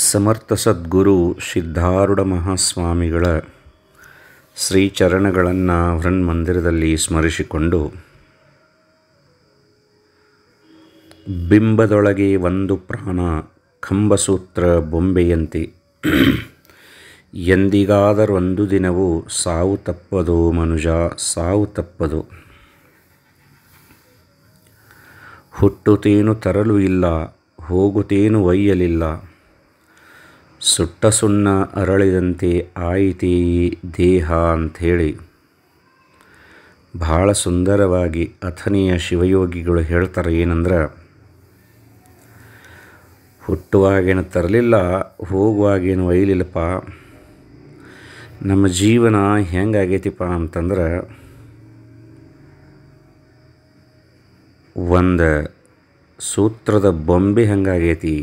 ಸಮರ್ಥ ಸದ್ಗುರು ಸಿದ್ಧಾರೂಢ ಮಹಾಸ್ವಾಮಿಗಳ ಶ್ರೀಚರಣಗಳನ್ನು ವೃನ್ಮಂದಿರದಲ್ಲಿ ಸ್ಮರಿಸಿಕೊಂಡು ಬಿಂಬದೊಳಗೆ ಒಂದು ಪ್ರಾಣ ಕಂಬಸೂತ್ರ ಬೊಂಬೆಯಂತೆ ಎಂದಿಗಾದರೊಂದು ದಿನವೂ ಸಾವು ತಪ್ಪದು ಮನುಜ ಸಾವು ತಪ್ಪದು ಹುಟ್ಟುತೇನು ತರಲು ಇಲ್ಲ ಹೋಗುತ್ತೇನು ಒಯ್ಯಲಿಲ್ಲ ಸುಟ್ಟ ಸುಣ್ಣ ಅರಳಿದಂತೆ ಆಯಿತಿ ದೇಹ ಅಂಥೇಳಿ ಭಾಳ ಸುಂದರವಾಗಿ ಅಥನಿಯ ಶಿವಯೋಗಿಗಳು ಹೇಳ್ತಾರೆ ಏನಂದ್ರೆ ಹುಟ್ಟುವಾಗೇನು ತರಲಿಲ್ಲ ಹೋಗುವಾಗೇನು ಒಯ್ಲಿಲ್ಲಪ್ಪ ನಮ್ಮ ಜೀವನ ಹೆಂಗಾಗೈತಿಪ್ಪ ಅಂತಂದ್ರೆ ಒಂದು ಸೂತ್ರದ ಬೊಂಬೆ ಹೆಂಗಾಗೈತಿ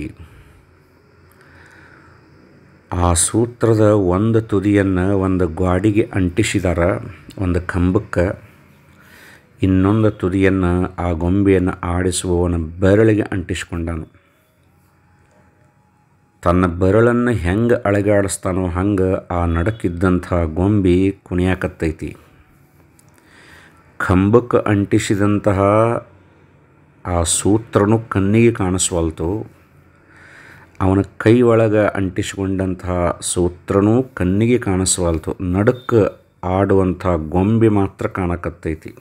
ಆ ಸೂತ್ರದ ಒಂದು ತುದಿಯನ್ನು ಒಂದು ಗಾಡಿಗೆ ಅಂಟಿಸಿದಾರ ಒಂದು ಕಂಬಕ್ಕೆ ಇನ್ನೊಂದು ತುದಿಯನ್ನು ಆ ಗೊಂಬೆಯನ್ನು ಆಡಿಸುವವನ ಬೆರಳಿಗೆ ಅಂಟಿಸಿಕೊಂಡನು ತನ್ನ ಬೆರಳನ್ನು ಹೆಂಗೆ ಅಳಗಾಡಿಸ್ತಾನೋ ಹಂಗೆ ಆ ನಡಕಿದ್ದಂಥ ಗೊಂಬೆ ಕುಣಿಯಾಕತ್ತೈತಿ ಕಂಬಕ್ಕೆ ಅಂಟಿಸಿದಂತಹ ಆ ಸೂತ್ರನು ಕಣ್ಣಿಗೆ ಕಾಣಿಸ್ವಲ್ತು ಅವನ ಕೈ ಒಳಗೆ ಅಂಟಿಸಿಕೊಂಡಂತಹ ಸೂತ್ರನೂ ಕಣ್ಣಿಗೆ ಕಾಣಿಸವಲ್ತು ನಡುಕ್ಕೆ ಆಡುವಂಥ ಗೊಂಬೆ ಮಾತ್ರ ಕಾಣಕತ್ತೈತಿ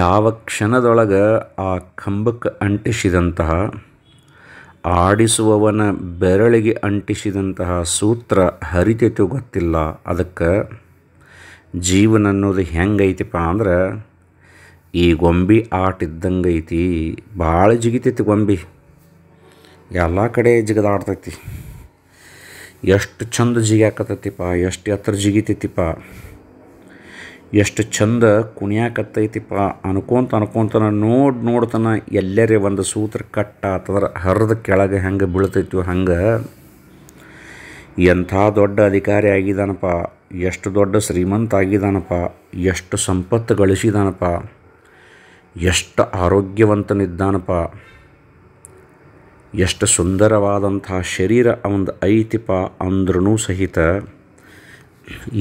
ಯಾವ ಕ್ಷಣದೊಳಗೆ ಆ ಕಂಬಕ್ಕೆ ಅಂಟಿಸಿದಂತಹ ಆಡಿಸುವವನ ಬೆರಳಿಗೆ ಅಂಟಿಸಿದಂತಹ ಸೂತ್ರ ಹರಿತೈತೋ ಗೊತ್ತಿಲ್ಲ ಅದಕ್ಕೆ ಜೀವನ ಅನ್ನೋದು ಹೆಂಗೈತಿಪ್ಪ ಅಂದ್ರೆ ಈ ಗೊಂಬೆ ಆಟಿದ್ದಂಗೈತಿ ಭಾಳ ಜಿಗಿತೈತಿ ಗೊಂಬೆ ಎಲ್ಲ ಕಡೆ ಜಿಗದಾಡ್ತೈತಿ ಎಷ್ಟು ಚಂದ ಜಿಗ್ಯಾಕತ್ತೈತಿಪ್ಪ ಎಷ್ಟು ಎತ್ತರ ಜಿಗಿತೈತಿಪ್ಪ ಎಷ್ಟು ಚಂದ ಕುಣಿಯಾಕತ್ತೈತಿಪ್ಪ ಅನ್ಕೊಂತ ಅನ್ಕೊಂತನ ನೋಡಿ ನೋಡ್ತನ ಎಲ್ಲರೇ ಒಂದು ಸೂತ್ರ ಕಟ್ಟ ಆತಂದ್ರೆ ಹರಿದ ಕೆಳಗೆ ಹೆಂಗೆ ಬೀಳ್ತೈತಿ ಹಂಗೆ ಎಂಥ ದೊಡ್ಡ ಅಧಿಕಾರಿ ಆಗಿದ್ದಾನಪ್ಪ ಎಷ್ಟು ದೊಡ್ಡ ಶ್ರೀಮಂತ ಆಗಿದ್ದಾನಪ್ಪ ಎಷ್ಟು ಸಂಪತ್ತು ಗಳಿಸಿದಾನಪ್ಪ ಎಷ್ಟು ಆರೋಗ್ಯವಂತನಿದ್ದಾನಪ್ಪ ಎಷ್ಟು ಸುಂದರವಾದಂತಹ ಶರೀರ ಒಂದು ಐತಿಪ ಅಂದ್ರೂ ಸಹಿತ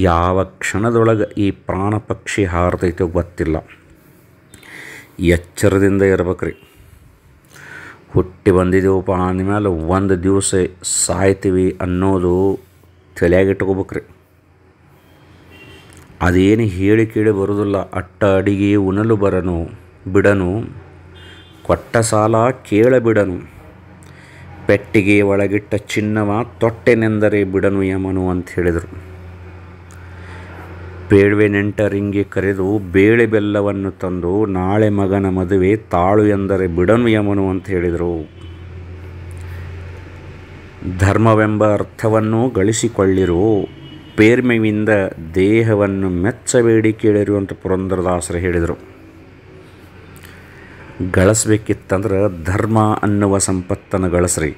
ಯಾವ ಕ್ಷಣದೊಳಗೆ ಈ ಪ್ರಾಣ ಪಕ್ಷಿ ಹಾರತೈತೋ ಗೊತ್ತಿಲ್ಲ ಎಚ್ಚರದಿಂದ ಇರ್ಬೇಕ್ರಿ ಹುಟ್ಟಿ ಬಂದಿದ್ದೀವಪ್ಪ ಅಂದಮೇಲೆ ಒಂದು ದಿವಸ ಸಾಯ್ತೀವಿ ಅನ್ನೋದು ತಲೆಯಾಗಿಟ್ಕೋಬೇಕ್ರಿ ಅದೇನು ಹೇಳಿ ಕೇಳಿ ಬರೋದಿಲ್ಲ ಅಟ್ಟ ಅಡಿಗೆ ಉನಲು ಬರನು ಬಿಡನು ಕೊಟ್ಟ ಸಾಲ ಕೇಳಬಿಡನು ಬಿಡನು ಪೆಟ್ಟಿಗೆ ಒಳಗಿಟ್ಟ ಚಿನ್ನವ ತೊಟ್ಟೆನೆಂದರೆ ಬಿಡನು ಯಮನು ಅಂತ ಹೇಳಿದರು ಬೇಡ್ವೆ ನೆಂಟರಿಂಗೆ ಕರೆದು ಬೇಳೆ ಬೆಲ್ಲವನ್ನು ತಂದು ನಾಳೆ ಮಗನ ಮದುವೆ ತಾಳು ಎಂದರೆ ಬಿಡನು ಯಮನು ಅಂತ ಹೇಳಿದರು ಧರ್ಮವೆಂಬ ಅರ್ಥವನ್ನು ಗಳಿಸಿಕೊಳ್ಳಿರು ಪೇರ್ಮೆಯಿಂದ ದೇಹವನ್ನು ಮೆಚ್ಚಬೇಡಿ ಕೇಳಿರು ಅಂತ ಪುರಂದರದಾಸರು ಹೇಳಿದರು ಗಳಿಸ್ಬೇಕಿತ್ತಂದ್ರೆ ಧರ್ಮ ಅನ್ನುವ ಸಂಪತ್ತನ್ನು ಗಳಿಸ್ರಿ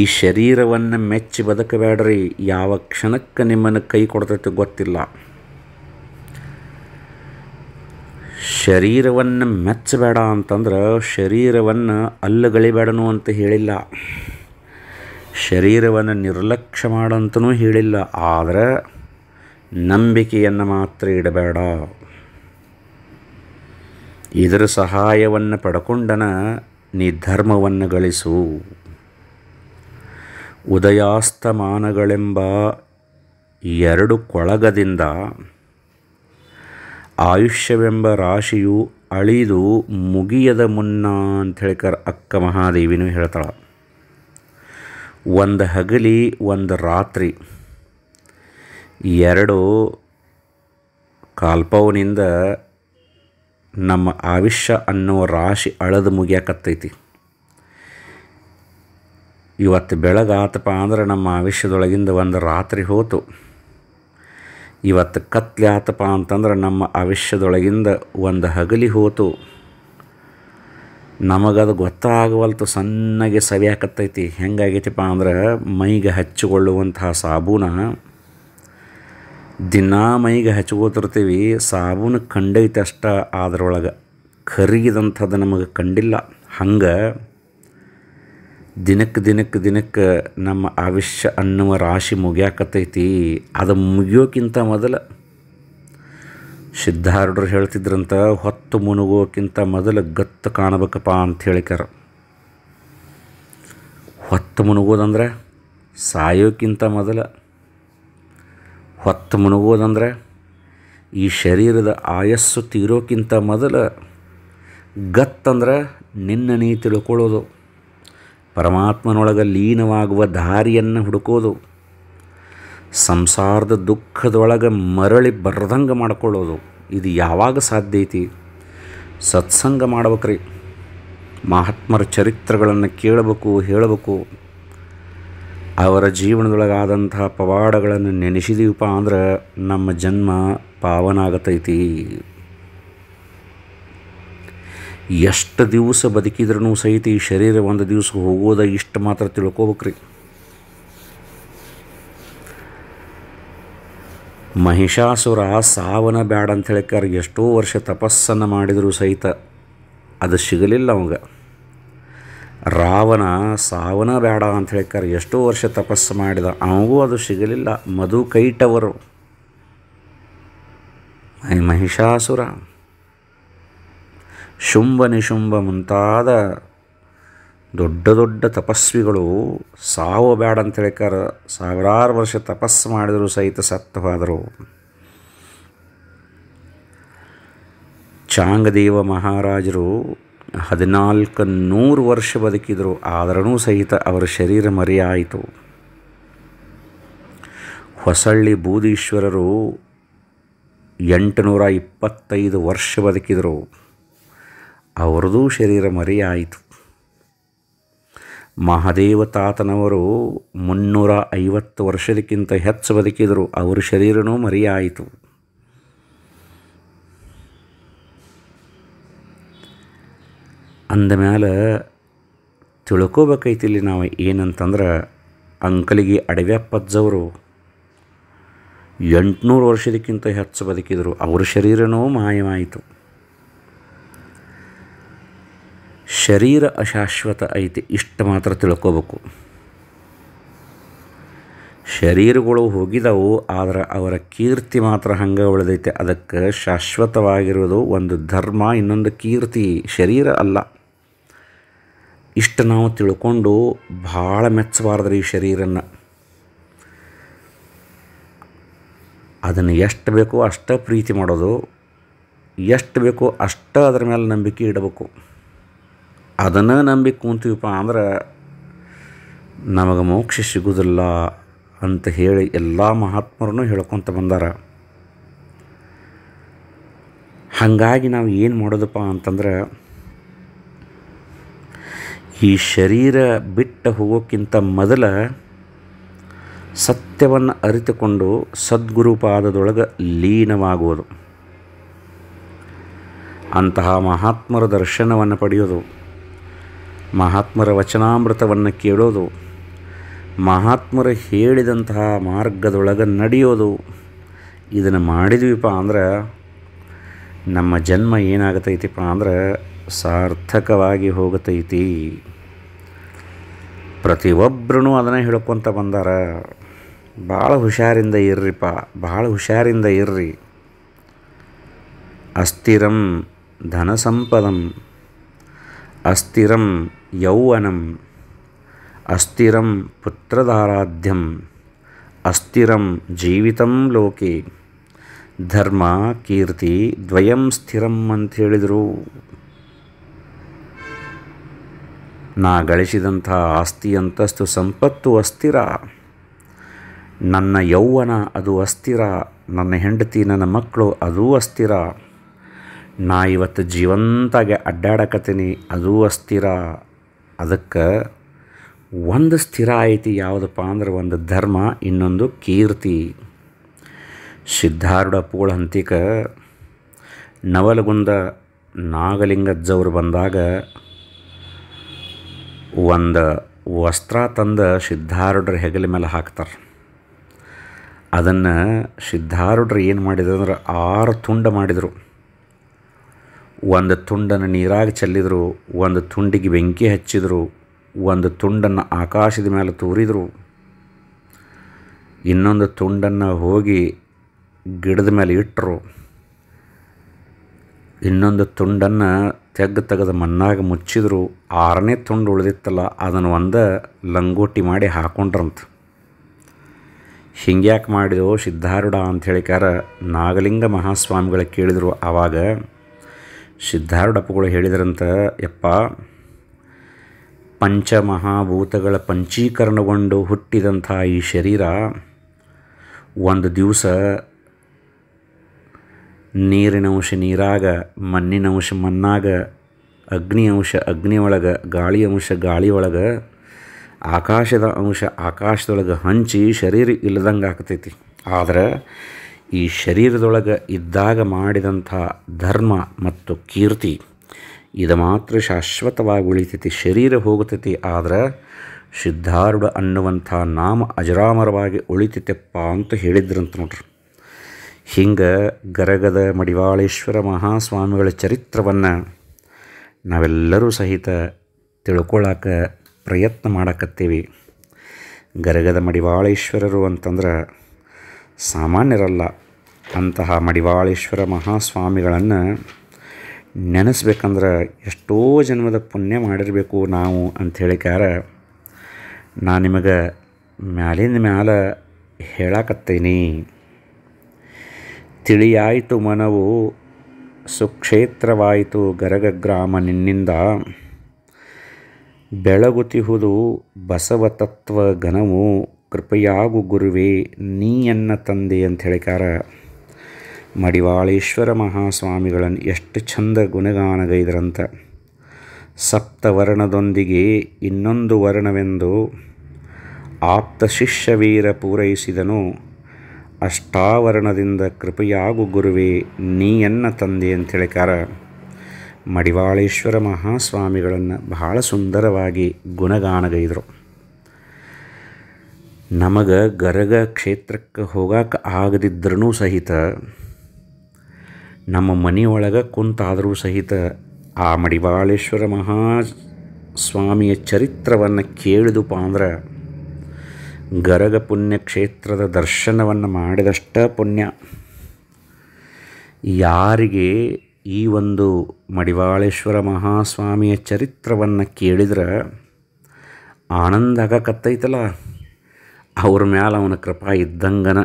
ಈ ಶರೀರವನ್ನು ಮೆಚ್ಚಿ ಬದುಕಬೇಡ್ರಿ ಯಾವ ಕ್ಷಣಕ್ಕೆ ನಿಮ್ಮನ್ನು ಕೈ ಕೊಡ್ತೈತೆ ಗೊತ್ತಿಲ್ಲ ಶರೀರವನ್ನು ಮೆಚ್ಚಬೇಡ ಅಂತಂದ್ರೆ ಶರೀರವನ್ನು ಅಲ್ಲುಗಳಿಬೇಡನು ಅಂತ ಹೇಳಿಲ್ಲ ಶರೀರವನ್ನು ನಿರ್ಲಕ್ಷ್ಯ ಮಾಡಂತನೂ ಹೇಳಿಲ್ಲ ಆದರೆ ನಂಬಿಕೆಯನ್ನು ಮಾತ್ರ ಇಡಬೇಡ ಇದರ ಸಹಾಯವನ್ನು ಪಡ್ಕೊಂಡನ ನೀ ಧರ್ಮವನ್ನು ಗಳಿಸು ಉದಯಾಸ್ತಮಾನಗಳೆಂಬ ಎರಡು ಕೊಳಗದಿಂದ ಆಯುಷ್ಯವೆಂಬ ರಾಶಿಯು ಅಳಿದು ಮುಗಿಯದ ಮುನ್ನ ಅಂತ ಅಕ್ಕ ಮಹಾದೇವಿನೂ ಹೇಳ್ತಾಳೆ ಒಂದು ಹಗಲಿ ಒಂದು ರಾತ್ರಿ ಎರಡು ಕಾಲ್ಪವನಿಂದ ನಮ್ಮ ಆವಿಷ್ಯ ಅನ್ನೋ ರಾಶಿ ಅಳದು ಮುಗಿಯಾಕತ್ತೈತಿ ಇವತ್ತು ಬೆಳಗಾತಪ್ಪ ಅಂದ್ರೆ ನಮ್ಮ ಆವಿಷ್ಯದೊಳಗಿಂದ ಒಂದು ರಾತ್ರಿ ಹೋತು ಇವತ್ತು ಕತ್ಲೆ ಆತಪ್ಪ ಅಂತಂದ್ರೆ ನಮ್ಮ ಆವಿಷ್ಯದೊಳಗಿಂದ ಒಂದು ಹಗಲಿ ಹೋತು ನಮಗದು ಗೊತ್ತಾಗವಲ್ತು ಸಣ್ಣಗೆ ಸವಿಯಾಕತ್ತೈತಿ ಹೆಂಗಾಗೈತಿಪ್ಪ ಅಂದ್ರೆ ಮೈಗೆ ಹಚ್ಚಿಕೊಳ್ಳುವಂತಹ ಸಾಬೂನ ದಿನಾ ಮೈಗೆ ಹಚ್ಕೋತಿರ್ತೀವಿ ಸಾಬೂನು ಕಂಡೈತೆ ಅಷ್ಟ ಅದರೊಳಗೆ ಕರಿಗಿದಂಥದ್ದು ನಮಗೆ ಕಂಡಿಲ್ಲ ಹಂಗೆ ದಿನಕ್ಕೆ ದಿನಕ್ಕೆ ದಿನಕ್ಕೆ ನಮ್ಮ ಆವಿಷ್ಯ ಅನ್ನುವ ರಾಶಿ ಮುಗಿಯಾಕತ್ತೈತಿ ಅದು ಮುಗಿಯೋಕ್ಕಿಂತ ಮೊದಲು ಸಿದ್ಧಾರೂಢರು ಹೇಳ್ತಿದ್ರಂತ ಹೊತ್ತು ಮುನುಗೋಕ್ಕಿಂತ ಮೊದಲು ಗತ್ತು ಕಾಣಬೇಕಪ್ಪ ಅಂತ ಹೇಳಿಕಾರ ಹೊತ್ತು ಮುನುಗೋದಂದ್ರೆ ಸಾಯೋಕ್ಕಿಂತ ಮೊದಲು ಹೊತ್ತು ಮುನುಗೋದಂದ್ರೆ ಈ ಶರೀರದ ಆಯಸ್ಸು ತೀರೋಕ್ಕಿಂತ ಮೊದಲು ಗತ್ತಂದ್ರೆ ನಿನ್ನ ನೀ ತಿಳ್ಕೊಳ್ಳೋದು ಪರಮಾತ್ಮನೊಳಗೆ ಲೀನವಾಗುವ ದಾರಿಯನ್ನು ಹುಡುಕೋದು ಸಂಸಾರದ ದುಃಖದೊಳಗೆ ಮರಳಿ ಬರ್ದಂಗೆ ಮಾಡ್ಕೊಳ್ಳೋದು ಇದು ಯಾವಾಗ ಸಾಧ್ಯ ಐತಿ ಸತ್ಸಂಗ ಮಾಡ್ಬೇಕ್ರಿ ಮಹಾತ್ಮರ ಚರಿತ್ರೆಗಳನ್ನು ಕೇಳಬೇಕು ಹೇಳಬೇಕು ಅವರ ಜೀವನದೊಳಗಾದಂಥ ಪವಾಡಗಳನ್ನು ನೆನೆಸಿದೀವಪ್ಪ ಅಂದ್ರೆ ನಮ್ಮ ಜನ್ಮ ಪಾವನಾಗತೈತಿ ಎಷ್ಟು ದಿವಸ ಬದುಕಿದ್ರೂ ಸಹಿತ ಈ ಶರೀರ ಒಂದು ದಿವಸ ಹೋಗೋದ ಇಷ್ಟು ಮಾತ್ರ ತಿಳ್ಕೋಬೇಕ್ರಿ ಮಹಿಷಾಸುರ ಸಾವನ ಬ್ಯಾಡ ಅಂತ ಹೇಳಿಕಾರ ಎಷ್ಟೋ ವರ್ಷ ತಪಸ್ಸನ್ನು ಮಾಡಿದರೂ ಸಹಿತ ಅದು ಸಿಗಲಿಲ್ಲ ಅವಾಗ ರಾವಣ ಸಾವನ ಬೇಡ ಅಂತ ಹೇಳ್ತಾರೆ ಎಷ್ಟೋ ವರ್ಷ ತಪಸ್ಸು ಮಾಡಿದ ಅವನಿಗೂ ಅದು ಸಿಗಲಿಲ್ಲ ಮಧು ಕೈಟವರು ಮಹಿಷಾಸುರ ಶುಂಭ ನಿಶುಂಭ ಮುಂತಾದ ದೊಡ್ಡ ದೊಡ್ಡ ತಪಸ್ವಿಗಳು ಸಾವು ಬೇಡ ಅಂತ ಹೇಳ್ತಾರೆ ಸಾವಿರಾರು ವರ್ಷ ತಪಸ್ಸು ಮಾಡಿದರೂ ಸಹಿತ ಸತ್ತವಾದರು ಚಾಂಗದೇವ ಮಹಾರಾಜರು ಹದಿನಾಲ್ಕು ನೂರು ವರ್ಷ ಬದುಕಿದರು ಆದರೂ ಸಹಿತ ಅವರ ಶರೀರ ಮರೆಯಾಯಿತು ಹೊಸಳ್ಳಿ ಬೂದೀಶ್ವರರು ಎಂಟುನೂರ ಇಪ್ಪತ್ತೈದು ವರ್ಷ ಬದುಕಿದರು ಅವರದು ಶರೀರ ಮರೆಯಾಯಿತು ಮಹಾದೇವ ತಾತನವರು ಮುನ್ನೂರ ಐವತ್ತು ವರ್ಷದಕ್ಕಿಂತ ಹೆಚ್ಚು ಬದುಕಿದರು ಅವರ ಶರೀರನೂ ಮರೆಯಾಯಿತು ಅಂದಮೇಲೆ ತಿಳ್ಕೋಬೇಕೈತಿ ಇಲ್ಲಿ ನಾವು ಏನಂತಂದ್ರೆ ಅಂಕಲಿಗೆ ಅಡವ್ಯಪ್ಪಜ್ಜವರು ಎಂಟುನೂರು ವರ್ಷದಕ್ಕಿಂತ ಹೆಚ್ಚು ಬದುಕಿದರು ಅವರ ಶರೀರನೂ ಮಾಯವಾಯಿತು ಶರೀರ ಅಶಾಶ್ವತ ಐತಿ ಇಷ್ಟು ಮಾತ್ರ ತಿಳ್ಕೋಬೇಕು ಶರೀರಗಳು ಹೋಗಿದವು ಆದರೆ ಅವರ ಕೀರ್ತಿ ಮಾತ್ರ ಹಂಗೆ ಉಳಿದೈತೆ ಅದಕ್ಕೆ ಶಾಶ್ವತವಾಗಿರೋದು ಒಂದು ಧರ್ಮ ಇನ್ನೊಂದು ಕೀರ್ತಿ ಶರೀರ ಅಲ್ಲ ಇಷ್ಟು ನಾವು ತಿಳ್ಕೊಂಡು ಭಾಳ ಮೆಚ್ಚಬಾರ್ದ್ರಿ ಈ ಶರೀರನ್ನು ಅದನ್ನು ಎಷ್ಟು ಬೇಕೋ ಅಷ್ಟೇ ಪ್ರೀತಿ ಮಾಡೋದು ಎಷ್ಟು ಬೇಕೋ ಅಷ್ಟೇ ಅದ್ರ ಮೇಲೆ ನಂಬಿಕೆ ಇಡಬೇಕು ಅದನ್ನು ನಂಬಿಕೆ ಕೂತೀವಪ್ಪ ಅಂದ್ರೆ ನಮಗೆ ಮೋಕ್ಷ ಸಿಗುವುದಿಲ್ಲ ಅಂತ ಹೇಳಿ ಎಲ್ಲ ಮಹಾತ್ಮರೂ ಹೇಳ್ಕೊತ ಬಂದಾರ ಹಾಗಾಗಿ ನಾವು ಏನು ಮಾಡೋದಪ್ಪ ಅಂತಂದ್ರೆ ಈ ಶರೀರ ಬಿಟ್ಟು ಹೋಗೋಕ್ಕಿಂತ ಮೊದಲ ಸತ್ಯವನ್ನು ಅರಿತುಕೊಂಡು ಸದ್ಗುರು ಪಾದದೊಳಗೆ ಲೀನವಾಗುವುದು ಅಂತಹ ಮಹಾತ್ಮರ ದರ್ಶನವನ್ನು ಪಡೆಯೋದು ಮಹಾತ್ಮರ ವಚನಾಮೃತವನ್ನು ಕೇಳೋದು ಮಹಾತ್ಮರು ಹೇಳಿದಂತಹ ಮಾರ್ಗದೊಳಗೆ ನಡೆಯೋದು ಇದನ್ನು ಮಾಡಿದ್ವಿಪ್ಪ ಅಂದ್ರೆ ನಮ್ಮ ಜನ್ಮ ಏನಾಗತೈತಿಪ್ಪ ಅಂದ್ರೆ ಸಾರ್ಥಕವಾಗಿ ಹೋಗತೈತಿ ಪ್ರತಿಯೊಬ್ಬರೂ ಅದನ್ನೇ ಹೇಳ್ಕೊತ ಬಂದಾರ ಭಾಳ ಹುಷಾರಿಂದ ಇರ್ರಿಪ್ಪ ಭಾಳ ಹುಷಾರಿಂದ ಇರ್ರಿ ಅಸ್ಥಿರಂ ಧನ ಸಂಪದಂ ಅಸ್ಥಿರಂ ಯೌವನಂ ಅಸ್ಥಿರಂ ಪುತ್ರಧಾರಾಧ್ಯಂ ಅಸ್ಥಿರಂ ಜೀವಿತಂ ಲೋಕೆ ಧರ್ಮ ಕೀರ್ತಿ ದ್ವಯಂ ಸ್ಥಿರಂ ಅಂತ ಹೇಳಿದರು ನಾ ಗಳಿಸಿದಂಥ ಆಸ್ತಿ ಅಂತಸ್ತು ಸಂಪತ್ತು ಅಸ್ಥಿರ ನನ್ನ ಯೌವನ ಅದು ಅಸ್ಥಿರ ನನ್ನ ಹೆಂಡತಿ ನನ್ನ ಮಕ್ಕಳು ಅದೂ ಅಸ್ಥಿರ ನಾ ಇವತ್ತು ಜೀವಂತಾಗೆ ಅಡ್ಡಾಡಕತ್ತೀನಿ ಅದೂ ಅಸ್ಥಿರ ಅದಕ್ಕೆ ಒಂದು ಸ್ಥಿರ ಐತಿ ಯಾವುದಪ್ಪ ಅಂದ್ರೆ ಒಂದು ಧರ್ಮ ಇನ್ನೊಂದು ಕೀರ್ತಿ ಸಿದ್ಧಾರೂಢ ಪೂಳ ಹಂತಿಕ ನವಲಗುಂದ ನಾಗಲಿಂಗಜ್ಜವ್ರು ಬಂದಾಗ ಒಂದು ವಸ್ತ್ರ ತಂದ ಸಿದ್ಧಾರೂಢ್ರ ಹೆಗಲ ಮೇಲೆ ಹಾಕ್ತಾರೆ ಅದನ್ನು ಸಿದ್ಧಾರೂಢ್ರು ಏನು ಮಾಡಿದ್ರು ಅಂದ್ರೆ ಆರು ತುಂಡ ಮಾಡಿದರು ಒಂದು ತುಂಡನ್ನು ನೀರಾಗಿ ಚೆಲ್ಲಿದರು ಒಂದು ತುಂಡಿಗೆ ಬೆಂಕಿ ಹಚ್ಚಿದರು ಒಂದು ತುಂಡನ್ನು ಆಕಾಶದ ಮೇಲೆ ತೂರಿದರು ಇನ್ನೊಂದು ತುಂಡನ್ನು ಹೋಗಿ ಗಿಡದ ಮೇಲೆ ಇಟ್ಟರು ಇನ್ನೊಂದು ತುಂಡನ್ನು ತೆಗ್ದು ತೆಗೆದು ಮಣ್ಣಾಗ ಮುಚ್ಚಿದ್ರು ಆರನೇ ತುಂಡು ಉಳಿದಿತ್ತಲ್ಲ ಅದನ್ನು ಒಂದು ಲಂಗೋಟಿ ಮಾಡಿ ಹಾಕೊಂಡ್ರಂತ ಹಿಂಗ್ಯಾಕೆ ಮಾಡಿದೆವು ಸಿದ್ಧಾರೂಢ ಹೇಳಿಕಾರ ನಾಗಲಿಂಗ ಮಹಾಸ್ವಾಮಿಗಳು ಕೇಳಿದರು ಆವಾಗ ಸಿದ್ಧಾರೂಢಪ್ಪಗಳು ಹೇಳಿದ್ರಂತ ಯಪ್ಪ ಪಂಚಮಹಾಭೂತಗಳ ಪಂಚೀಕರಣಗೊಂಡು ಹುಟ್ಟಿದಂಥ ಈ ಶರೀರ ಒಂದು ದಿವಸ ನೀರಿನ ಅಂಶ ನೀರಾಗ ಮಣ್ಣಿನ ಅಂಶ ಮಣ್ಣಾಗ ಅಗ್ನಿ ಅಂಶ ಅಗ್ನಿ ಒಳಗೆ ಗಾಳಿ ಅಂಶ ಗಾಳಿ ಒಳಗೆ ಆಕಾಶದ ಅಂಶ ಆಕಾಶದೊಳಗೆ ಹಂಚಿ ಶರೀರ ಇಲ್ಲದಂಗೆ ಆಗ್ತೈತಿ ಆದರೆ ಈ ಶರೀರದೊಳಗೆ ಇದ್ದಾಗ ಮಾಡಿದಂಥ ಧರ್ಮ ಮತ್ತು ಕೀರ್ತಿ ಇದು ಮಾತ್ರ ಶಾಶ್ವತವಾಗಿ ಉಳಿತೈತಿ ಶರೀರ ಹೋಗುತ್ತೈತಿ ಆದರೆ ಸಿದ್ಧಾರೂಢ ಅನ್ನುವಂಥ ನಾಮ ಅಜರಾಮರವಾಗಿ ಉಳಿತೈತೆಪ್ಪ ಅಂತ ಹೇಳಿದ್ರಂತ ನೋಡ್ರಿ ಹಿಂಗೆ ಗರಗದ ಮಡಿವಾಳೇಶ್ವರ ಮಹಾಸ್ವಾಮಿಗಳ ಚರಿತ್ರವನ್ನು ನಾವೆಲ್ಲರೂ ಸಹಿತ ತಿಳ್ಕೊಳಕ ಪ್ರಯತ್ನ ಮಾಡಕತ್ತೀವಿ ಗರಗದ ಮಡಿವಾಳೇಶ್ವರರು ಅಂತಂದ್ರೆ ಸಾಮಾನ್ಯರಲ್ಲ ಅಂತಹ ಮಡಿವಾಳೇಶ್ವರ ಮಹಾಸ್ವಾಮಿಗಳನ್ನು ನೆನೆಸ್ಬೇಕಂದ್ರೆ ಎಷ್ಟೋ ಜನ್ಮದ ಪುಣ್ಯ ಮಾಡಿರಬೇಕು ನಾವು ಅಂಥೇಳಿಕಾರ ನಾನು ನಿಮಗೆ ಮ್ಯಾಲಿಂದ ಮ್ಯಾಲ ಹೇಳಾಕತ್ತೀನಿ ತಿಳಿಯಾಯಿತು ಮನವು ಸುಕ್ಷೇತ್ರವಾಯಿತು ಗರಗ ಗ್ರಾಮ ನಿನ್ನಿಂದ ಬೆಳಗುತಿಹುದು ಬಸವ ತತ್ವ ಘನವು ಕೃಪೆಯಾಗು ಗುರುವೇ ನೀಯನ್ನ ತಂದೆ ಅಂತ ಹೇಳಿಕಾರ ಮಡಿವಾಳೇಶ್ವರ ಮಹಾಸ್ವಾಮಿಗಳನ್ನು ಎಷ್ಟು ಚಂದ ಗುಣಗಾನಗೈದರಂತ ವರ್ಣದೊಂದಿಗೆ ಇನ್ನೊಂದು ವರ್ಣವೆಂದು ಆಪ್ತ ಶಿಷ್ಯವೀರ ಪೂರೈಸಿದನು ಅಷ್ಟಾವರಣದಿಂದ ಕೃಪೆಯಾಗು ಗುರುವೇ ನೀಯನ್ನ ತಂದೆ ಹೇಳಿಕಾರ ಮಡಿವಾಳೇಶ್ವರ ಮಹಾಸ್ವಾಮಿಗಳನ್ನು ಬಹಳ ಸುಂದರವಾಗಿ ಗುಣಗಾನಗೈದರು ನಮಗೆ ಗರಗ ಕ್ಷೇತ್ರಕ್ಕೆ ಹೋಗಕ್ಕೆ ಆಗದಿದ್ರೂ ಸಹಿತ ನಮ್ಮ ಮನೆಯೊಳಗೆ ಕುಂತಾದರೂ ಸಹಿತ ಆ ಮಡಿವಾಳೇಶ್ವರ ಮಹಾ ಸ್ವಾಮಿಯ ಚರಿತ್ರವನ್ನು ಕೇಳಿದುಪ್ಪ ಅಂದ್ರೆ ಗರಗ ಪುಣ್ಯಕ್ಷೇತ್ರದ ದರ್ಶನವನ್ನು ಮಾಡಿದಷ್ಟ ಪುಣ್ಯ ಯಾರಿಗೆ ಈ ಒಂದು ಮಡಿವಾಳೇಶ್ವರ ಮಹಾಸ್ವಾಮಿಯ ಚರಿತ್ರವನ್ನು ಕೇಳಿದ್ರೆ ಆನಂದ ಆಗಕತ್ತೈತಲ್ಲ ಅವ್ರ ಮ್ಯಾಲೆ ಅವನ ಕೃಪಾ ಇದ್ದಂಗನ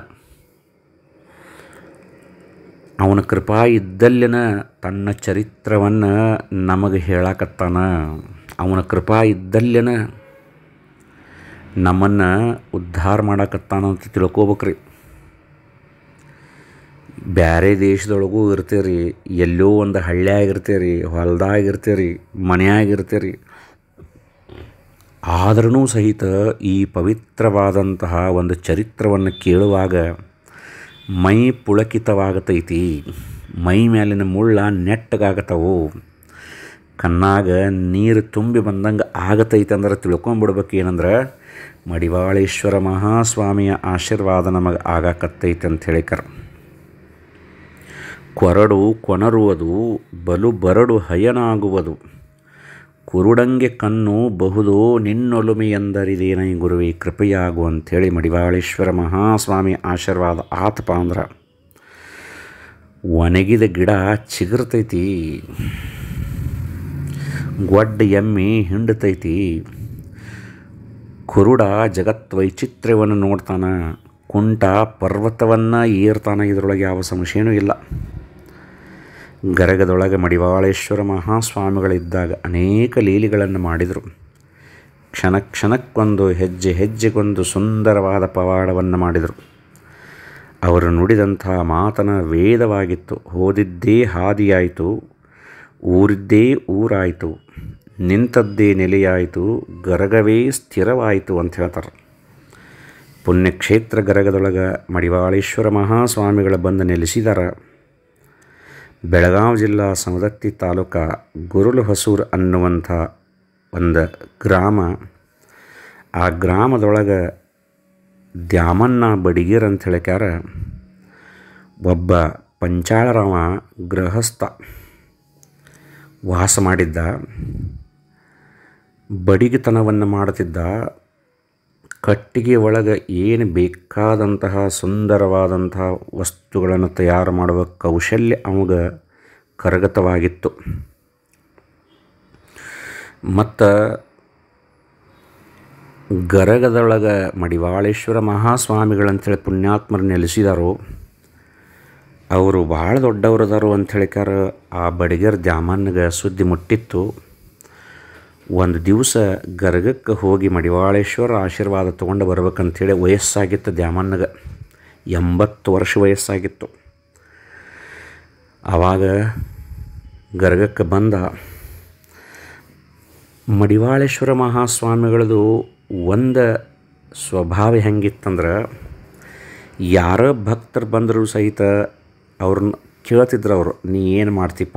ಅವನ ಕೃಪಾ ಇದ್ದಲ್ಲಿನ ತನ್ನ ಚರಿತ್ರವನ್ನು ನಮಗೆ ಹೇಳಕತ್ತಾನ ಅವನ ಕೃಪಾ ಇದ್ದಲ್ಲಿನ ನಮ್ಮನ್ನು ಉದ್ಧಾರ ಮಾಡಕತ್ತಾನ ಅಂತ ತಿಳ್ಕೊಬೇಕ್ರಿ ಬೇರೆ ದೇಶದೊಳಗೂ ಇರ್ತೀರಿ ಎಲ್ಲೋ ಒಂದು ಹಳ್ಳಿಯಾಗಿರ್ತೀರಿ ಹೊಲದಾಗಿರ್ತೀರಿ ಮನೆಯಾಗಿರ್ತೀರಿ ಆದ್ರೂ ಸಹಿತ ಈ ಪವಿತ್ರವಾದಂತಹ ಒಂದು ಚರಿತ್ರವನ್ನು ಕೇಳುವಾಗ ಮೈ ಪುಳಕಿತವಾಗತೈತಿ ಮೈ ಮೇಲಿನ ಮುಳ್ಳ ನೆಟ್ಟಗಾಗತ್ತವು ಕಣ್ಣಾಗ ನೀರು ತುಂಬಿ ಬಂದಂಗೆ ಆಗತೈತೆ ಅಂದ್ರೆ ತಿಳ್ಕೊಂಬಿಡ್ಬೇಕು ಏನಂದ್ರೆ ಮಡಿವಾಳೇಶ್ವರ ಮಹಾಸ್ವಾಮಿಯ ಆಶೀರ್ವಾದ ನಮಗೆ ಆಗಾಕತ್ತೈತೆ ಅಂತ ಹೇಳಿಕರ ಕೊರಡು ಕೊನರುವುದು ಬಲು ಬರಡು ಹಯನಾಗುವುದು ಕುರುಡಂಗೆ ಕಣ್ಣು ಬಹುದು ನಿನ್ನೊಲುಮಿ ಎಂದರಿದೇನೈ ಗುರುವಿ ಕೃಪೆಯಾಗು ಅಂಥೇಳಿ ಮಡಿವಾಳೇಶ್ವರ ಮಹಾಸ್ವಾಮಿ ಆಶೀರ್ವಾದ ಆತಪ ಅಂದ್ರೆ ಒಣಗಿದ ಗಿಡ ಚಿಗುರ್ತೈತಿ ಗೊಡ್ಡ ಎಮ್ಮಿ ಹಿಂಡತೈತಿ ಕುರುಡ ಜಗತ್ ವೈಚಿತ್ರ್ಯವನ್ನು ನೋಡ್ತಾನೆ ಕುಂಟ ಪರ್ವತವನ್ನು ಏರ್ತಾನೆ ಇದರೊಳಗೆ ಯಾವ ಸಮಸ್ಯೆಯೂ ಇಲ್ಲ ಗರಗದೊಳಗೆ ಮಡಿವಾಳೇಶ್ವರ ಮಹಾಸ್ವಾಮಿಗಳಿದ್ದಾಗ ಅನೇಕ ಲೀಲೆಗಳನ್ನು ಮಾಡಿದರು ಕ್ಷಣ ಕ್ಷಣಕ್ಕೊಂದು ಹೆಜ್ಜೆ ಹೆಜ್ಜೆಗೊಂದು ಸುಂದರವಾದ ಪವಾಡವನ್ನು ಮಾಡಿದರು ಅವರು ನುಡಿದಂಥ ಮಾತನ ವೇದವಾಗಿತ್ತು ಓದಿದ್ದೇ ಹಾದಿಯಾಯಿತು ಊರಿದ್ದೇ ಊರಾಯಿತು ನಿಂತದ್ದೇ ನೆಲೆಯಾಯಿತು ಗರಗವೇ ಸ್ಥಿರವಾಯಿತು ಅಂತ ಹೇಳ್ತಾರೆ ಪುಣ್ಯಕ್ಷೇತ್ರ ಗರಗದೊಳಗೆ ಮಡಿವಾಳೇಶ್ವರ ಮಹಾಸ್ವಾಮಿಗಳ ಬಂದು ನೆಲೆಸಿದಾರ ಬೆಳಗಾವಿ ಜಿಲ್ಲಾ ಸವದತ್ತಿ ತಾಲೂಕಾ ಗುರುಲು ಹೊಸೂರು ಅನ್ನುವಂಥ ಒಂದು ಗ್ರಾಮ ಆ ಗ್ರಾಮದೊಳಗೆ ದ್ಯಾಮಣ್ಣ ಬಡಿಗೀರ್ ಅಂತ ಹೇಳಿಕ್ಯಾರ ಒಬ್ಬ ಪಂಚಾಳರಾವ ಗೃಹಸ್ಥ ವಾಸ ಮಾಡಿದ್ದ ಬಡಿಗೆತನವನ್ನು ಮಾಡುತ್ತಿದ್ದ ಕಟ್ಟಿಗೆ ಒಳಗೆ ಏನು ಬೇಕಾದಂತಹ ಸುಂದರವಾದಂತಹ ವಸ್ತುಗಳನ್ನು ತಯಾರು ಮಾಡುವ ಕೌಶಲ್ಯ ಅವಾಗ ಕರಗತವಾಗಿತ್ತು ಮತ್ತು ಗರಗದೊಳಗೆ ಮಡಿವಾಳೇಶ್ವರ ಮಹಾಸ್ವಾಮಿಗಳಂಥೇಳಿ ಪುಣ್ಯಾತ್ಮರು ನೆಲೆಸಿದರು ಅವರು ಭಾಳ ದೊಡ್ಡವರದಾರು ಅಂತ ಆ ಬಡಿಗರ್ ದ್ಯಾಮನ್ಗೆ ಸುದ್ದಿ ಮುಟ್ಟಿತ್ತು ಒಂದು ದಿವಸ ಗರ್ಗಕ್ಕೆ ಹೋಗಿ ಮಡಿವಾಳೇಶ್ವರ ಆಶೀರ್ವಾದ ತೊಗೊಂಡು ಬರ್ಬೇಕಂಥೇಳಿ ವಯಸ್ಸಾಗಿತ್ತು ದ್ಯಾಮಣ್ಣಗೆ ಎಂಬತ್ತು ವರ್ಷ ವಯಸ್ಸಾಗಿತ್ತು ಆವಾಗ ಗರ್ಗಕ್ಕೆ ಬಂದ ಮಡಿವಾಳೇಶ್ವರ ಮಹಾಸ್ವಾಮಿಗಳದು ಒಂದು ಸ್ವಭಾವ ಹೆಂಗಿತ್ತಂದ್ರೆ ಯಾರ ಭಕ್ತರು ಬಂದರೂ ಸಹಿತ ಅವ್ರನ್ನ ಕೇಳ್ತಿದ್ರು ಅವರು ನೀ ಏನು ಮಾಡ್ತೀಪ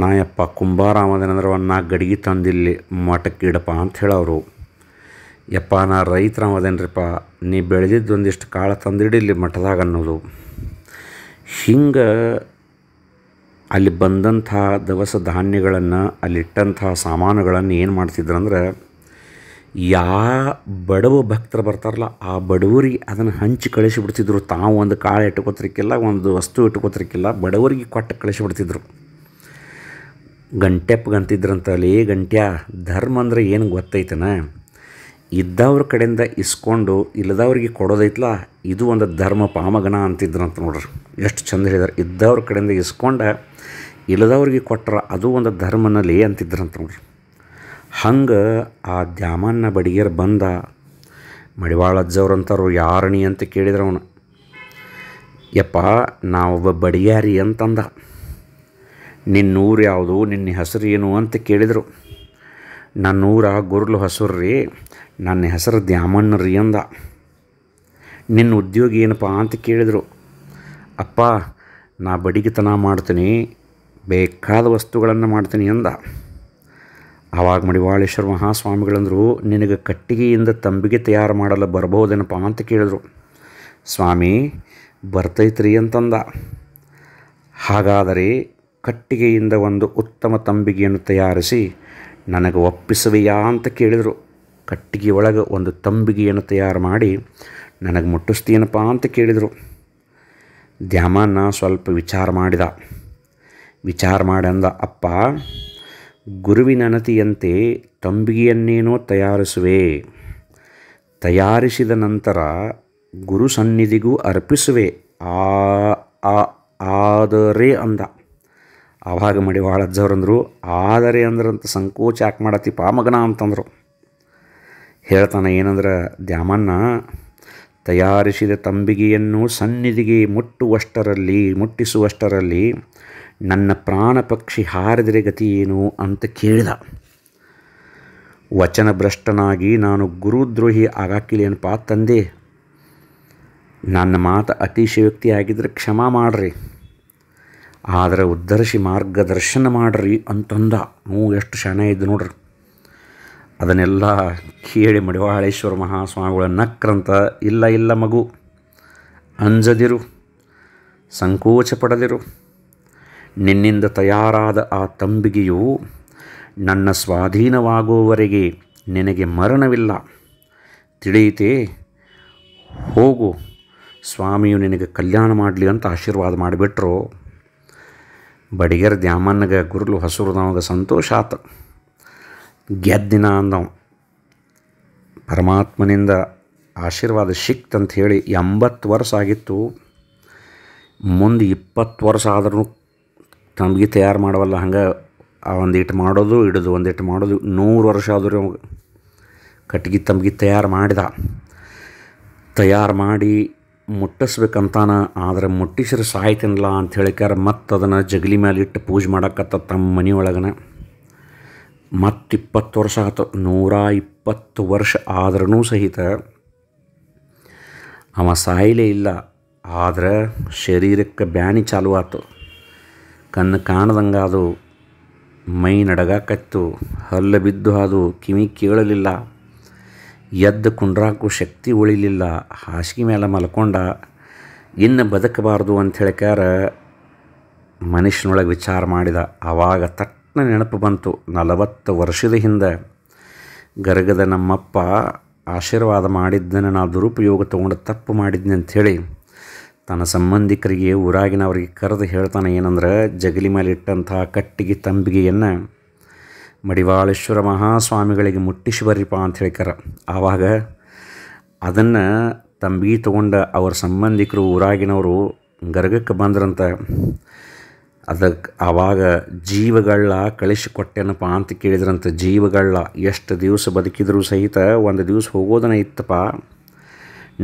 ನಾಯಪ್ಪ ಕುಂಬಾರಾಮದೇನಂದ್ರೆ ಒಂದು ನಾಲ್ಕು ಗಡಿಗೆ ತಂದಿಲ್ಲಿ ಮಠಕ್ಕೆ ಇಡಪ್ಪ ಅಂತ ಹೇಳೋರು ಯಪ್ಪ ನಾ ರೈತರ ನೀ ಬೆಳೆದಿದ್ದು ಒಂದಿಷ್ಟು ಕಾಳು ತಂದಿಡಿಲ್ಲಿ ಇಲ್ಲಿ ಮಠದಾಗ ಅನ್ನೋದು ಹಿಂಗೆ ಅಲ್ಲಿ ಬಂದಂಥ ದವಸ ಧಾನ್ಯಗಳನ್ನು ಅಲ್ಲಿಟ್ಟಂಥ ಸಾಮಾನುಗಳನ್ನು ಏನು ಮಾಡ್ತಿದ್ರಂದ್ರೆ ಯಾ ಬಡವ ಭಕ್ತರು ಬರ್ತಾರಲ್ಲ ಆ ಬಡವರಿಗೆ ಅದನ್ನು ಹಂಚಿ ಕಳಿಸಿಬಿಡ್ತಿದ್ರು ತಾವು ಒಂದು ಕಾಳು ಇಟ್ಕೋತಿರ್ಕಿಲ್ಲ ಒಂದು ವಸ್ತು ಇಟ್ಕೋತಿರ್ಕಿಲ್ಲ ಬಡವರಿಗೆ ಕೊಟ್ಟು ಕಳಿಸಿಬಿಡ್ತಿದ್ರು ಗಂಟೆಪ್ಪಗಂತಿದ್ರಂತಲ್ಲಿ ಗಂಟ್ಯ ಧರ್ಮ ಅಂದರೆ ಏನು ಗೊತ್ತೈತನ ಇದ್ದವ್ರ ಕಡೆಯಿಂದ ಇಸ್ಕೊಂಡು ಇಲ್ಲದವ್ರಿಗೆ ಕೊಡೋದೈತ್ಲ ಇದು ಒಂದು ಧರ್ಮ ಪಾಮಗಣ ಅಂತಿದ್ರಂತ ನೋಡ್ರಿ ಎಷ್ಟು ಚಂದ ಹೇಳಿದಾರೆ ಇದ್ದವ್ರ ಕಡೆಯಿಂದ ಇಸ್ಕೊಂಡ ಇಲ್ಲದವ್ರಿಗೆ ಕೊಟ್ರ ಅದು ಒಂದು ಧರ್ಮನಲ್ಲಿ ಅಂತಿದ್ರಂತ ನೋಡ್ರಿ ಹಂಗೆ ಆ ದ್ಯಾಮನ್ನ ಬಡಿಗೆರ್ ಬಂದ ಮಡಿವಾಳ ಅಜ್ಜವ್ರಂತಾರು ಯಾರಣಿ ಅಂತ ಕೇಳಿದ್ರು ಅವನು ಯಪ್ಪ ನಾವೊಬ್ಬ ಬಡಿಯಾರಿ ಅಂತಂದ ನಿನ್ನೂರು ಯಾವುದು ನಿನ್ನ ಹೆಸರು ಏನು ಅಂತ ಕೇಳಿದರು ನನ್ನೂರ ಗುರ್ಲು ಹಸುರು ರೀ ನನ್ನ ಹೆಸರು ದ್ಯಾಮಣ್ಣ ರೀ ಅಂದ ನಿನ್ನ ಉದ್ಯೋಗ ಏನಪ್ಪ ಅಂತ ಕೇಳಿದರು ಅಪ್ಪ ನಾ ಬಡಿಗೆತನ ಮಾಡ್ತೀನಿ ಬೇಕಾದ ವಸ್ತುಗಳನ್ನು ಮಾಡ್ತೀನಿ ಅಂದ ಆವಾಗ ಮಡಿವಾಳೇಶ್ವರ ಮಹಾಸ್ವಾಮಿಗಳಂದರು ನಿನಗೆ ಕಟ್ಟಿಗೆಯಿಂದ ತಂಬಿಗೆ ತಯಾರು ಮಾಡಲು ಬರ್ಬೋದೇನಪ್ಪ ಅಂತ ಕೇಳಿದರು ಸ್ವಾಮಿ ಬರ್ತೈತ್ರಿ ಅಂತಂದ ಹಾಗಾದರೆ ಕಟ್ಟಿಗೆಯಿಂದ ಒಂದು ಉತ್ತಮ ತಂಬಿಗೆಯನ್ನು ತಯಾರಿಸಿ ನನಗೆ ಒಪ್ಪಿಸುವೆಯಾ ಅಂತ ಕೇಳಿದರು ಕಟ್ಟಿಗೆ ಒಳಗೆ ಒಂದು ತಂಬಿಗೆಯನ್ನು ತಯಾರು ಮಾಡಿ ನನಗೆ ಮುಟ್ಟಿಸ್ತೀನಪ್ಪ ಅಂತ ಕೇಳಿದರು ದ್ಯಾಮನ್ನ ಸ್ವಲ್ಪ ವಿಚಾರ ಮಾಡಿದ ವಿಚಾರ ಮಾಡಂದ ಅಪ್ಪ ಗುರುವಿನನತಿಯಂತೆ ತಂಬಿಗೆಯನ್ನೇನೋ ತಯಾರಿಸುವೆ ತಯಾರಿಸಿದ ನಂತರ ಗುರು ಸನ್ನಿಧಿಗೂ ಅರ್ಪಿಸುವೆ ಆ ಆದರೆ ಅಂದ ಆವಾಗ ಮಡಿ ಭಾಳ ಅಜ್ಜವ್ರಂದರು ಆದರೆ ಅಂದ್ರಂತ ಸಂಕೋಚ ಯಾಕೆ ಮಾಡತ್ತಿ ಪಾಮಗನ ಅಂತಂದರು ಹೇಳ್ತಾನೆ ಏನಂದ್ರೆ ದ್ಯಾಮನ್ನ ತಯಾರಿಸಿದ ತಂಬಿಗೆಯನ್ನು ಸನ್ನಿಧಿಗೆ ಮುಟ್ಟುವಷ್ಟರಲ್ಲಿ ಮುಟ್ಟಿಸುವಷ್ಟರಲ್ಲಿ ನನ್ನ ಪ್ರಾಣ ಪಕ್ಷಿ ಹಾರಿದರೆ ಗತಿ ಏನು ಅಂತ ಕೇಳಿದ ವಚನ ಭ್ರಷ್ಟನಾಗಿ ನಾನು ಗುರುದ್ರೋಹಿ ಆಗಾಕಿಲ್ಲೇನಪ್ಪ ತಂದೆ ನನ್ನ ಮಾತು ಅತಿಶಯೋಕ್ತಿ ಆಗಿದ್ದರೆ ಕ್ಷಮಾ ಮಾಡ್ರಿ ಆದರೆ ಉದ್ಧರಿಸಿ ಮಾರ್ಗದರ್ಶನ ಮಾಡ್ರಿ ಅಂತಂದ ನೋವು ಎಷ್ಟು ಶಾಣೆ ಇದ್ದು ನೋಡ್ರಿ ಅದನ್ನೆಲ್ಲ ಕೇಳಿ ಮಡಿವಾಳೇಶ್ವರ ಮಹಾಸ್ವಾಮಿಗಳ ನಕ್ರಂತ ಇಲ್ಲ ಇಲ್ಲ ಮಗು ಅಂಜದಿರು ಸಂಕೋಚ ಪಡೆದಿರು ನಿನ್ನಿಂದ ತಯಾರಾದ ಆ ತಂಬಿಗೆಯು ನನ್ನ ಸ್ವಾಧೀನವಾಗುವವರೆಗೆ ನಿನಗೆ ಮರಣವಿಲ್ಲ ತಿಳಿಯಿತೇ ಹೋಗು ಸ್ವಾಮಿಯು ನಿನಗೆ ಕಲ್ಯಾಣ ಮಾಡಲಿ ಅಂತ ಆಶೀರ್ವಾದ ಮಾಡಿಬಿಟ್ರು ಬಡಿಗೆರ ದ್ಯಾಮನ್ಗೆ ಗುರುಲು ಹಸುರದವಂಗೆ ಸಂತೋಷ ಆತ ಗೆದ್ದಿನ ಅಂದವ ಪರಮಾತ್ಮನಿಂದ ಆಶೀರ್ವಾದ ಅಂತ ಹೇಳಿ ಎಂಬತ್ತು ವರ್ಷ ಆಗಿತ್ತು ಮುಂದೆ ಇಪ್ಪತ್ತು ವರ್ಷ ಆದ್ರೂ ತಮಗೆ ತಯಾರು ಮಾಡವಲ್ಲ ಹಂಗೆ ಆ ಒಂದಿಟ್ಟು ಮಾಡೋದು ಇಡೋದು ಒಂದಿಟ್ಟು ಮಾಡೋದು ನೂರು ವರ್ಷ ಆದರೂ ಕಟ್ಟಿಗೆ ತಮಗೆ ತಯಾರು ಮಾಡಿದ ತಯಾರು ಮಾಡಿ ಮುಟ್ಟಿಸ್ಬೇಕಂತಾನ ಆದರೆ ಮುಟ್ಟಿಸಿದ್ರೆ ಸಾಯ್ತಿನಲ್ಲ ಅಂತ ಹೇಳಿಕಾರ ಮತ್ತು ಅದನ್ನು ಜಗಲಿ ಮೇಲೆ ಇಟ್ಟು ಪೂಜೆ ಮಾಡಕತ್ತ ತಮ್ಮ ಮನೆಯೊಳಗನ ಮತ್ತು ಇಪ್ಪತ್ತು ವರ್ಷ ಆಯ್ತು ನೂರ ಇಪ್ಪತ್ತು ವರ್ಷ ಆದ್ರೂ ಸಹಿತ ಅವ ಸಾಯಿಲೇ ಇಲ್ಲ ಆದರೆ ಶರೀರಕ್ಕೆ ಬ್ಯಾನಿ ಚಾಲು ಆಯ್ತು ಕಣ್ಣು ಕಾಣದಂಗೆ ಅದು ಮೈ ನಡಗಾಕತ್ತು ಹಲ್ಲು ಬಿದ್ದು ಅದು ಕಿವಿ ಕೇಳಲಿಲ್ಲ ಎದ್ದು ಕುಂಡ್ರಾಕು ಶಕ್ತಿ ಉಳಿಲಿಲ್ಲ ಹಾಸಿಗೆ ಮೇಲೆ ಮಲ್ಕೊಂಡ ಇನ್ನು ಬದುಕಬಾರ್ದು ಅಂತೇಳ್ಕ್ಯಾರ ಮನುಷ್ಯನೊಳಗೆ ವಿಚಾರ ಮಾಡಿದ ಆವಾಗ ತಟ್ಟನ ನೆನಪು ಬಂತು ನಲವತ್ತು ವರ್ಷದ ಹಿಂದೆ ಗರಗದ ನಮ್ಮಪ್ಪ ಆಶೀರ್ವಾದ ಮಾಡಿದ್ದನ್ನು ನಾನು ದುರುಪಯೋಗ ತಗೊಂಡು ತಪ್ಪು ಮಾಡಿದ್ನಿ ಅಂಥೇಳಿ ತನ್ನ ಸಂಬಂಧಿಕರಿಗೆ ಊರಾಗಿನವರಿಗೆ ಕರೆದು ಹೇಳ್ತಾನೆ ಏನಂದ್ರೆ ಜಗಲಿ ಮೇಲೆ ಇಟ್ಟಂತಹ ಕಟ್ಟಿಗೆ ತಂಬಿಗೆಯನ್ನು ಮಡಿವಾಳೇಶ್ವರ ಮಹಾಸ್ವಾಮಿಗಳಿಗೆ ಮುಟ್ಟಿಸಿ ಬರ್ರಿಪ್ಪ ಅಂತ ಹೇಳ್ಕಾರ ಆವಾಗ ಅದನ್ನು ತಂಬಿ ತಗೊಂಡ ಅವ್ರ ಸಂಬಂಧಿಕರು ಊರಾಗಿನವರು ಗರ್ಗಕ್ಕೆ ಬಂದ್ರಂತ ಅದಕ್ಕೆ ಆವಾಗ ಜೀವಗಳ ಕಳಿಸಿಕೊಟ್ಟೆನಪ್ಪ ಅಂತ ಕೇಳಿದ್ರಂತ ಜೀವಗಳ ಎಷ್ಟು ದಿವಸ ಬದುಕಿದ್ರು ಸಹಿತ ಒಂದು ದಿವಸ ಹೋಗೋದನ್ನ ಇತ್ತಪ್ಪ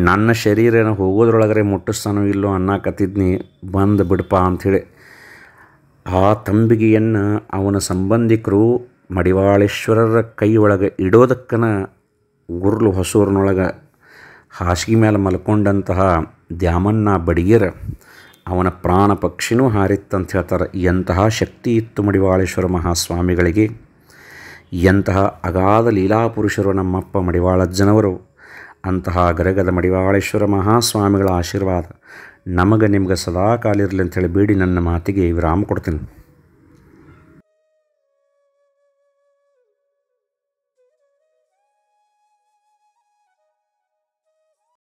ನನ್ನ ಶರೀರನ ಹೋಗೋದ್ರೊಳಗರೆ ಮುಟ್ಟಿಸ್ತಾನೋ ಇಲ್ಲೋ ಅನ್ನಕತ್ತಿದ್ನಿ ಬಂದು ಬಿಡಪ್ಪ ಅಂಥೇಳಿ ಆ ತಂಬಿಗೆಯನ್ನು ಅವನ ಸಂಬಂಧಿಕರು ಮಡಿವಾಳೇಶ್ವರರ ಕೈ ಒಳಗೆ ಇಡೋದಕ್ಕನ ಗುರ್ಲು ಹೊಸೂರಿನೊಳಗೆ ಹಾಸಿಗೆ ಮೇಲೆ ಮಲ್ಕೊಂಡಂತಹ ದ್ಯಾಮನ್ನ ಬಡಿಗೆರ ಅವನ ಪ್ರಾಣ ಪಕ್ಷಿನೂ ಹಾರಿತ್ತಂತ ಹೇಳ್ತಾರೆ ಎಂತಹ ಶಕ್ತಿ ಇತ್ತು ಮಡಿವಾಳೇಶ್ವರ ಮಹಾಸ್ವಾಮಿಗಳಿಗೆ ಎಂತಹ ಅಗಾಧ ಲೀಲಾಪುರುಷರು ನಮ್ಮಪ್ಪ ಮಡಿವಾಳಜ್ಜನವರು ಅಂತಹ ಗರಗದ ಮಡಿವಾಳೇಶ್ವರ ಮಹಾಸ್ವಾಮಿಗಳ ಆಶೀರ್ವಾದ ನಮಗೆ ನಿಮಗೆ ಸದಾ ಕಾಲಿರಲಿ ಹೇಳಿ ಬೇಡಿ ನನ್ನ ಮಾತಿಗೆ ವಿರಾಮ ಕೊಡ್ತೀನಿ